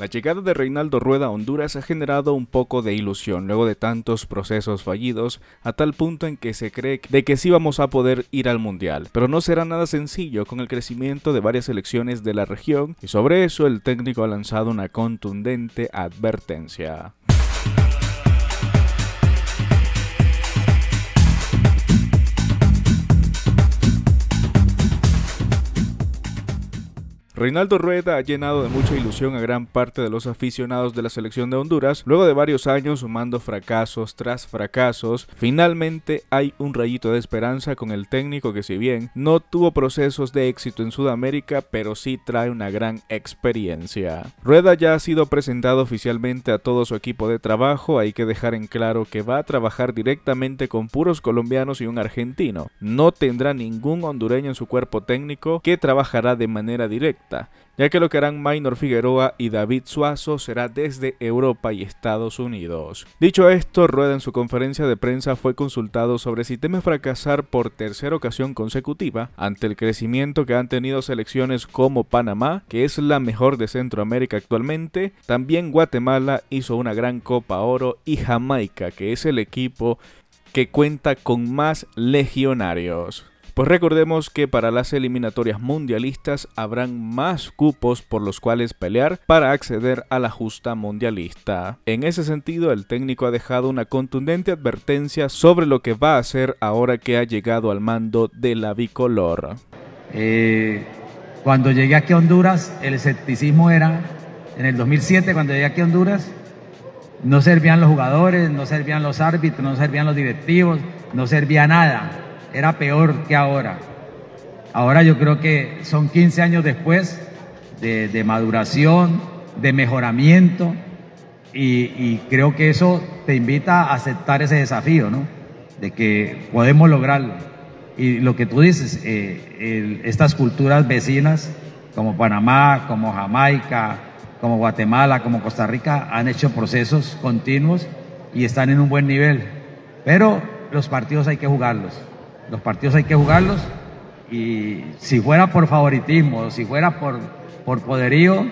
La llegada de Reinaldo Rueda a Honduras ha generado un poco de ilusión luego de tantos procesos fallidos, a tal punto en que se cree de que sí vamos a poder ir al Mundial, pero no será nada sencillo con el crecimiento de varias selecciones de la región y sobre eso el técnico ha lanzado una contundente advertencia. Reinaldo Rueda ha llenado de mucha ilusión a gran parte de los aficionados de la selección de Honduras. Luego de varios años sumando fracasos tras fracasos, finalmente hay un rayito de esperanza con el técnico que si bien no tuvo procesos de éxito en Sudamérica, pero sí trae una gran experiencia. Rueda ya ha sido presentado oficialmente a todo su equipo de trabajo, hay que dejar en claro que va a trabajar directamente con puros colombianos y un argentino. No tendrá ningún hondureño en su cuerpo técnico que trabajará de manera directa ya que lo que harán Minor Figueroa y David Suazo será desde Europa y Estados Unidos. Dicho esto, Rueda en su conferencia de prensa fue consultado sobre si teme fracasar por tercera ocasión consecutiva ante el crecimiento que han tenido selecciones como Panamá, que es la mejor de Centroamérica actualmente, también Guatemala hizo una gran Copa Oro y Jamaica, que es el equipo que cuenta con más legionarios. Pues recordemos que para las eliminatorias mundialistas habrán más cupos por los cuales pelear para acceder a la justa mundialista. En ese sentido, el técnico ha dejado una contundente advertencia sobre lo que va a hacer ahora que ha llegado al mando de la bicolor. Eh, cuando llegué aquí a Honduras, el escepticismo era, en el 2007, cuando llegué aquí a Honduras, no servían los jugadores, no servían los árbitros, no servían los directivos, no servía nada era peor que ahora. Ahora yo creo que son 15 años después de, maduración, de mejoramiento, y, creo que eso te invita a aceptar ese desafío, ¿no? De que podemos lograrlo. Y lo que tú dices, eh, estas culturas vecinas, como Panamá, como Jamaica, como Guatemala, como Costa Rica, han hecho procesos continuos y están en un buen nivel. Pero los partidos hay que jugarlos. Los partidos hay que jugarlos y si fuera por favoritismo, si fuera por, por poderío,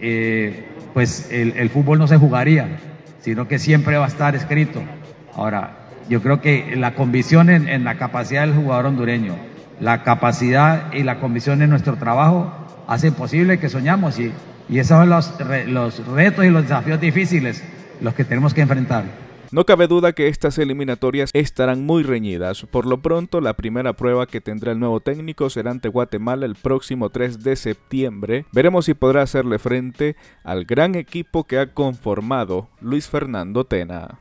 eh, pues el, fútbol no se jugaría, sino que siempre va a estar escrito. Ahora, yo creo que la convicción en, la capacidad del jugador hondureño, la capacidad y la convicción en nuestro trabajo hacen posible que soñamos y, y esos son los, los retos y los desafíos difíciles los que tenemos que enfrentar. No cabe duda que estas eliminatorias estarán muy reñidas. Por lo pronto, la primera prueba que tendrá el nuevo técnico será ante Guatemala el próximo 3 de septiembre. Veremos si podrá hacerle frente al gran equipo que ha conformado Luis Fernando Tena.